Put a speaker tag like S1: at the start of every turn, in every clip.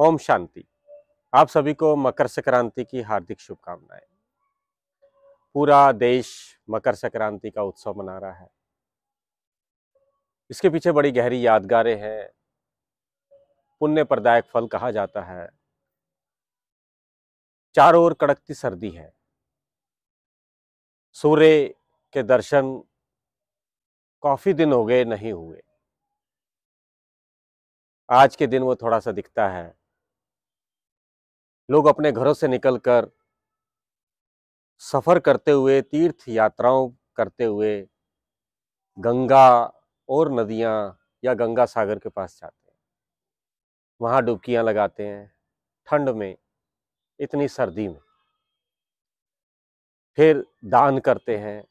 S1: ओम शांति आप सभी को मकर संक्रांति की हार्दिक शुभकामनाएं पूरा देश मकर संक्रांति का उत्सव मना रहा है इसके पीछे बड़ी गहरी यादगारें हैं पुण्य प्रदायक फल कहा जाता है चारों ओर कड़कती सर्दी है सूर्य के दर्शन काफी दिन हो गए नहीं हुए आज के दिन वो थोड़ा सा दिखता है लोग अपने घरों से निकलकर सफ़र करते हुए तीर्थ यात्राओं करते हुए गंगा और नदियां या गंगा सागर के पास जाते हैं वहां डुबकियां लगाते हैं ठंड में इतनी सर्दी में फिर दान करते हैं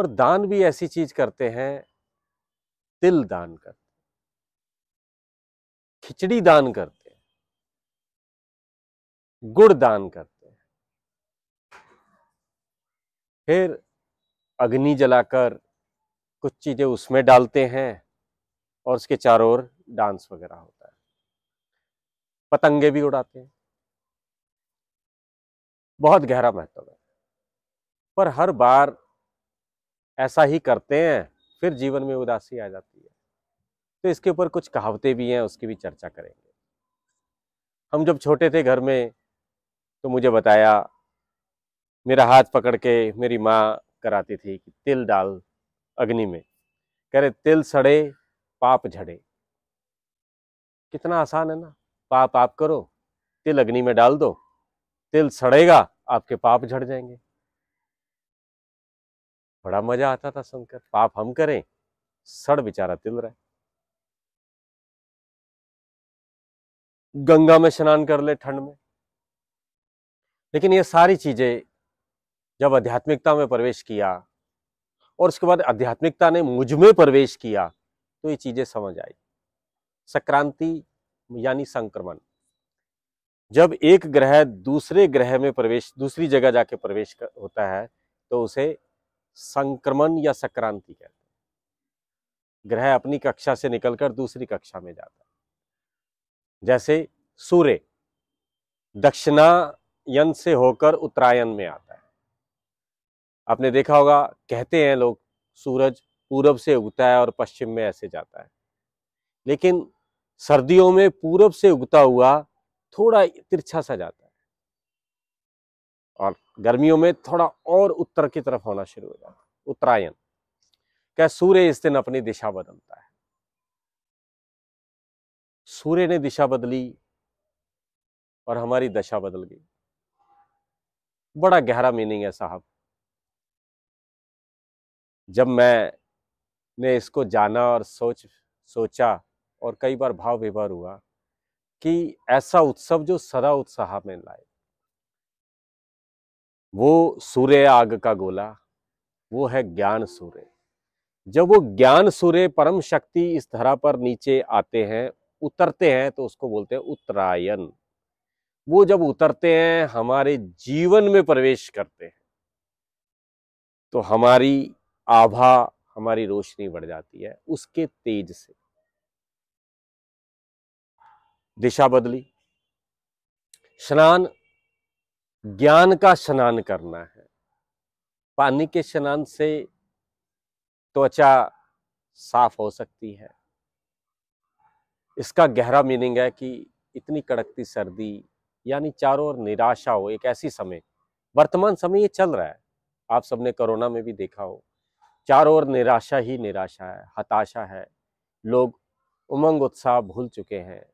S1: और दान भी ऐसी चीज करते हैं तिल दान करते खिचड़ी दान करते गुड़ दान करते हैं फिर अग्नि जलाकर कुछ चीज़ें उसमें डालते हैं और उसके चारों ओर डांस वगैरह होता है पतंगे भी उड़ाते हैं बहुत गहरा महत्व है पर हर बार ऐसा ही करते हैं फिर जीवन में उदासी आ जाती है तो इसके ऊपर कुछ कहावतें भी हैं उसकी भी चर्चा करेंगे हम जब छोटे थे घर में तो मुझे बताया मेरा हाथ पकड़ के मेरी माँ कराती थी कि तिल डाल अग्नि में कह रहे तिल सड़े पाप झड़े कितना आसान है ना पाप आप करो तिल अग्नि में डाल दो तिल सड़ेगा आपके पाप झड़ जाएंगे बड़ा मजा आता था सुनकर पाप हम करें सड़ बेचारा तिल रहे गंगा में स्नान कर ले ठंड में लेकिन ये सारी चीज़ें जब आध्यात्मिकता में प्रवेश किया और उसके बाद आध्यात्मिकता ने मुझ में प्रवेश किया तो ये चीज़ें समझ आई संक्रांति यानी संक्रमण जब एक ग्रह दूसरे ग्रह में प्रवेश दूसरी जगह जाके प्रवेश कर, होता है तो उसे संक्रमण या संक्रांति कहते हैं ग्रह अपनी कक्षा से निकलकर दूसरी कक्षा में जाता है जैसे सूर्य दक्षिणा यन से होकर उत्तरायण में आता है आपने देखा होगा कहते हैं लोग सूरज पूरब से उगता है और पश्चिम में ऐसे जाता है लेकिन सर्दियों में पूरब से उगता हुआ थोड़ा तिरछा सा जाता है और गर्मियों में थोड़ा और उत्तर की तरफ होना शुरू हो जाता है उत्तरायण क्या सूर्य इस दिन अपनी दिशा बदलता है सूर्य ने दिशा बदली और हमारी दशा बदल गई बड़ा गहरा मीनिंग है साहब जब मैं ने इसको जाना और सोच सोचा और कई बार भाव विभर हुआ कि ऐसा उत्सव जो सदा उत्साह में लाए वो सूर्य आग का गोला वो है ज्ञान सूर्य जब वो ज्ञान सूर्य परम शक्ति इस धरा पर नीचे आते हैं उतरते हैं तो उसको बोलते हैं उत्तरायण वो जब उतरते हैं हमारे जीवन में प्रवेश करते हैं तो हमारी आभा हमारी रोशनी बढ़ जाती है उसके तेज से दिशा बदली स्नान ज्ञान का स्नान करना है पानी के स्नान से त्वचा साफ हो सकती है इसका गहरा मीनिंग है कि इतनी कड़कती सर्दी यानी चारों ओर निराशा हो एक ऐसी समय वर्तमान समय ये चल रहा है आप सबने कोरोना में भी देखा हो चारों ओर निराशा ही निराशा है हताशा है लोग उमंग उत्साह भूल चुके हैं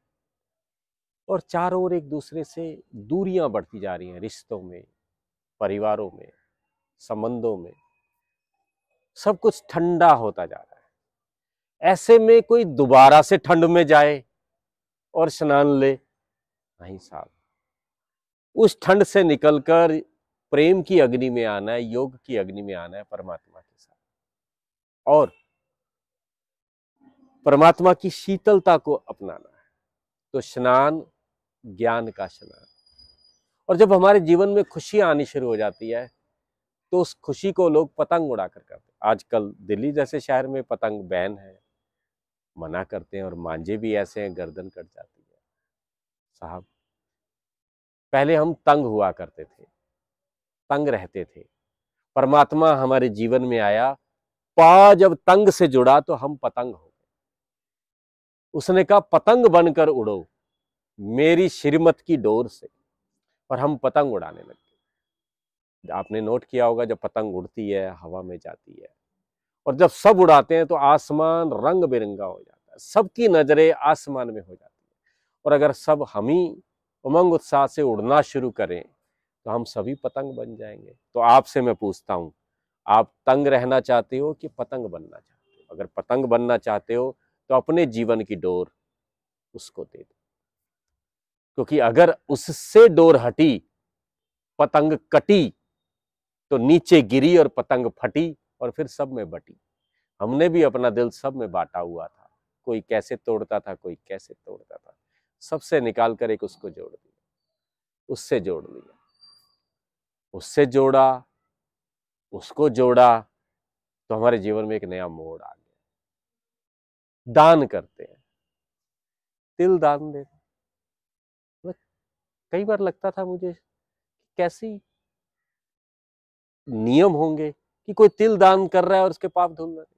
S1: और चारों ओर एक दूसरे से दूरियां बढ़ती जा रही हैं रिश्तों में परिवारों में संबंधों में सब कुछ ठंडा होता जा रहा है ऐसे में कोई दोबारा से ठंड में जाए और स्नान ले नहीं साहब उस ठंड से निकलकर प्रेम की अग्नि में आना है योग की अग्नि में आना है परमात्मा के साथ और परमात्मा की शीतलता को अपनाना है तो स्नान ज्ञान का स्नान और जब हमारे जीवन में खुशी आनी शुरू हो जाती है तो उस खुशी को लोग पतंग कर करते हैं आजकल दिल्ली जैसे शहर में पतंग बैन है मना करते हैं और मांझे भी ऐसे हैं गर्दन कट जाती है साहब पहले हम तंग हुआ करते थे तंग रहते थे परमात्मा हमारे जीवन में आया पा जब तंग से जुड़ा तो हम पतंग हो गए उसने कहा पतंग बनकर उड़ो मेरी श्रीमत की डोर से और हम पतंग उड़ाने लगे आपने नोट किया होगा जब पतंग उड़ती है हवा में जाती है और जब सब उड़ाते हैं तो आसमान रंग बिरंगा हो जाता है सबकी नज़रें आसमान में हो जाती है और अगर सब हम ही उमंग उत्साह से उड़ना शुरू करें तो हम सभी पतंग बन जाएंगे तो आपसे मैं पूछता हूँ आप तंग रहना चाहते हो कि पतंग बनना चाहते हो अगर पतंग बनना चाहते हो तो अपने जीवन की डोर उसको दे दो क्योंकि अगर उससे डोर हटी पतंग कटी तो नीचे गिरी और पतंग फटी और फिर सब में बटी हमने भी अपना दिल सब में बांटा हुआ था कोई कैसे तोड़ता था कोई कैसे तोड़ता था सबसे निकाल कर एक उसको जोड़ दिया उससे जोड़ लिया उससे जोड़ा उसको जोड़ा तो हमारे जीवन में एक नया मोड़ आ गया दान करते हैं तिल दान देते कई बार लगता था मुझे कैसी नियम होंगे कि कोई तिल दान कर रहा है और उसके पाप धुल रहे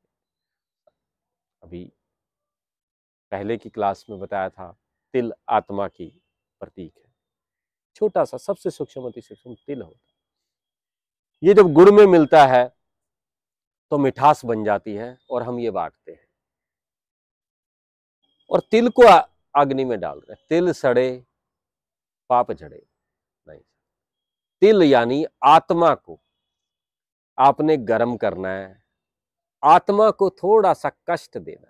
S1: अभी पहले की क्लास में बताया था तिल आत्मा की प्रतीक है छोटा सा सबसे सूक्ष्म अति सूक्ष्म तिल होता है ये जब गुड़ में मिलता है तो मिठास बन जाती है और हम ये बांटते हैं और तिल को अग्नि में डाल रहे तिल सड़े पाप झड़े नहीं तिल यानी आत्मा को आपने गर्म करना है आत्मा को थोड़ा सा कष्ट देना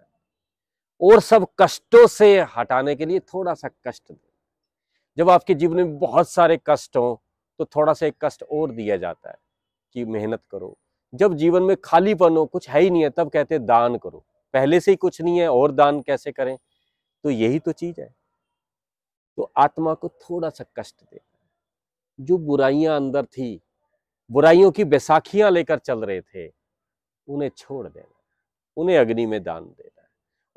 S1: और सब कष्टों से हटाने के लिए थोड़ा सा कष्ट दें जब आपके जीवन में बहुत सारे कष्ट हों तो थोड़ा सा एक कष्ट और दिया जाता है कि मेहनत करो जब जीवन में खालीपन हो कुछ है ही नहीं है तब कहते हैं दान करो पहले से ही कुछ नहीं है और दान कैसे करें तो यही तो चीज़ है तो आत्मा को थोड़ा सा कष्ट देना जो बुराइयां अंदर थी बुराइयों की बैसाखियां लेकर चल रहे थे उन्हें छोड़ देना उन्हें अग्नि में दान देना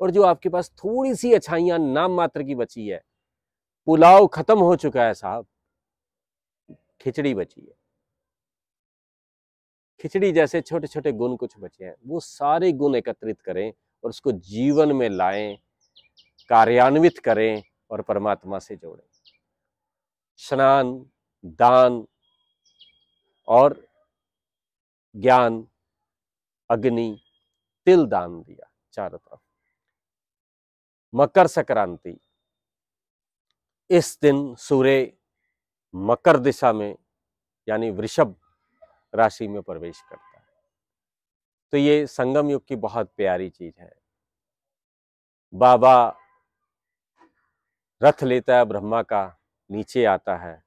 S1: और जो आपके पास थोड़ी सी अच्छाइयां नाम मात्र की बची है पुलाव खत्म हो चुका है साहब खिचड़ी बची है खिचड़ी जैसे छोटे छोटे गुण कुछ बचे हैं वो सारे गुण एकत्रित करें और उसको जीवन में लाएं कार्यान्वित करें और परमात्मा से जोड़ें स्नान दान और ज्ञान अग्नि तिल दान दिया चारों तरफ मकर संक्रांति इस दिन सूर्य मकर दिशा में यानी वृषभ राशि में प्रवेश करता है तो ये संगम युग की बहुत प्यारी चीज है बाबा रथ लेता है ब्रह्मा का नीचे आता है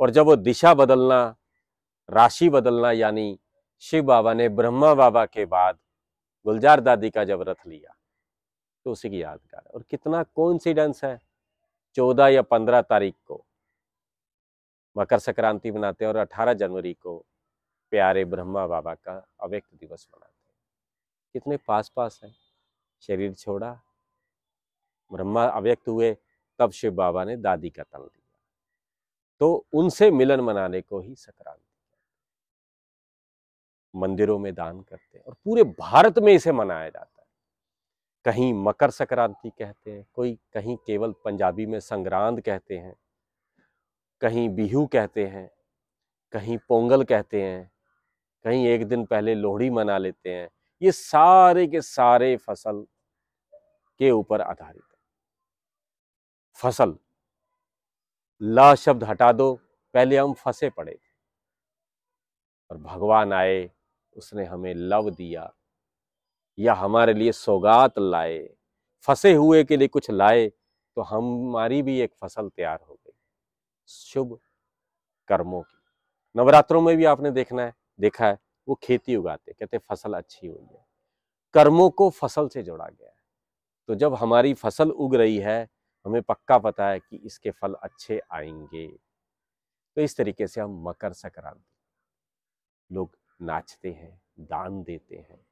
S1: और जब वो दिशा बदलना राशि बदलना यानी शिव बाबा ने ब्रह्मा बाबा के बाद गुलजार दादी का जब रथ लिया तो उसी की यादगार और कितना कोइंसिडेंस है चौदह या पंद्रह तारीख को मकर संक्रांति मनाते हैं और अठारह जनवरी को प्यारे ब्रह्मा बाबा का अव्यक्त दिवस मनाते हैं कितने पास पास हैं शरीर छोड़ा ब्रह्मा अव्यक्त हुए तब शिव बाबा ने दादी का तन लिया तो उनसे मिलन मनाने को ही संक्रांति मंदिरों में दान करते हैं और पूरे भारत में इसे मनाया जाता है कहीं मकर संक्रांति कहते हैं कोई कहीं केवल पंजाबी में संग्रांद कहते हैं कहीं बिहू कहते हैं कहीं पोंगल कहते हैं कहीं एक दिन पहले लोहड़ी मना लेते हैं ये सारे के सारे फसल के ऊपर आधारित है फसल ला शब्द हटा दो पहले हम फंसे पड़े थे और भगवान आए उसने हमें लव दिया या हमारे लिए सौगात लाए फंसे हुए के लिए कुछ लाए तो हमारी भी एक फसल तैयार हो गई शुभ कर्मों की नवरात्रों में भी आपने देखना है देखा है वो खेती उगाते कहते फसल अच्छी हुई है कर्मों को फसल से जोड़ा गया है तो जब हमारी फसल उग रही है हमें पक्का पता है कि इसके फल अच्छे आएंगे तो इस तरीके से हम मकर संक्रांति लोग नाचते हैं दान देते हैं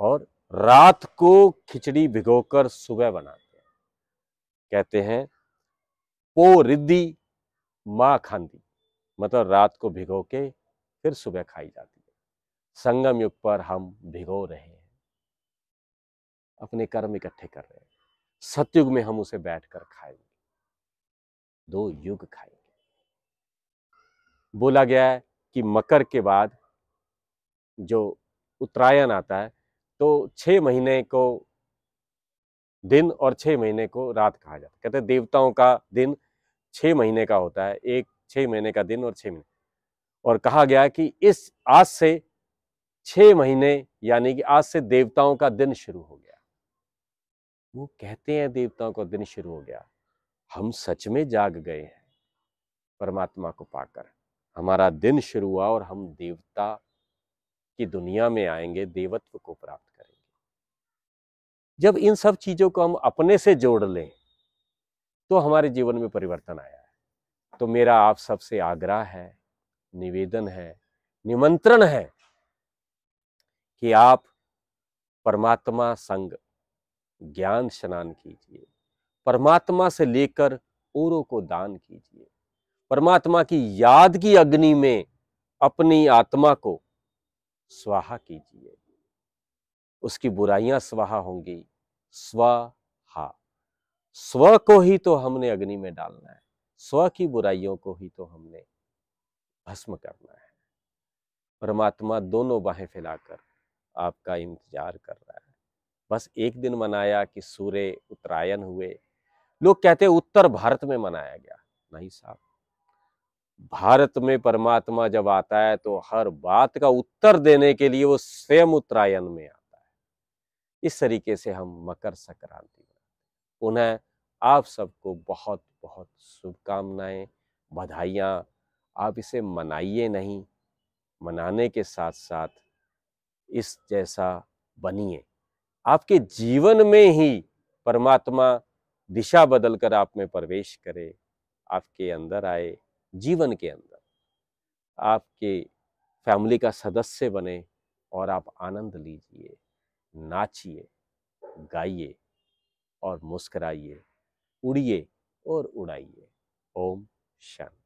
S1: और रात को खिचड़ी भिगोकर सुबह बनाते हैं कहते हैं पो रिद्धि माँ खांदी मतलब रात को भिगो के फिर सुबह खाई जाती है संगम युग पर हम भिगो रहे हैं अपने कर्म इकट्ठे कर रहे हैं सतयुग में हम उसे बैठकर खाएंगे दो युग खाएंगे बोला गया है कि मकर के बाद जो उत्तरायण आता है तो छः महीने को दिन और छः महीने को रात कहा जाता है कहते हैं देवताओं का दिन छः महीने का होता है एक छः महीने का दिन और छः महीने और कहा गया कि इस आज से छः महीने यानी कि आज से देवताओं का दिन शुरू हो गया वो कहते हैं देवताओं का दिन शुरू हो गया हम सच में जाग गए हैं परमात्मा को पाकर हमारा दिन शुरू हुआ और हम देवता की दुनिया में आएंगे देवत्व को प्राप्त जब इन सब चीज़ों को हम अपने से जोड़ लें तो हमारे जीवन में परिवर्तन आया है तो मेरा आप सबसे आग्रह है निवेदन है निमंत्रण है कि आप परमात्मा संग ज्ञान स्नान कीजिए परमात्मा से लेकर औरों को दान कीजिए परमात्मा की याद की अग्नि में अपनी आत्मा को स्वाहा कीजिए उसकी बुराइयां स्वाहा होंगी स्वहा स्व को ही तो हमने अग्नि में डालना है स्व की बुराइयों को ही तो हमने भस्म करना है परमात्मा दोनों बाहें फैलाकर आपका इंतजार कर रहा है बस एक दिन मनाया कि सूर्य उत्तरायण हुए लोग कहते उत्तर भारत में मनाया गया नहीं साहब भारत में परमात्मा जब आता है तो हर बात का उत्तर देने के लिए वो स्वयं उत्तरायण में आता इस तरीके से हम मकर संक्रांति मनाते पुनः आप सबको बहुत बहुत शुभकामनाएं बधाइयाँ आप इसे मनाइए नहीं मनाने के साथ साथ इस जैसा बनिए आपके जीवन में ही परमात्मा दिशा बदलकर आप में प्रवेश करे आपके अंदर आए जीवन के अंदर आपके फैमिली का सदस्य बने और आप आनंद लीजिए नाचिए गाइए और मुस्कराइए उड़िए और उड़ाइए ओम शांति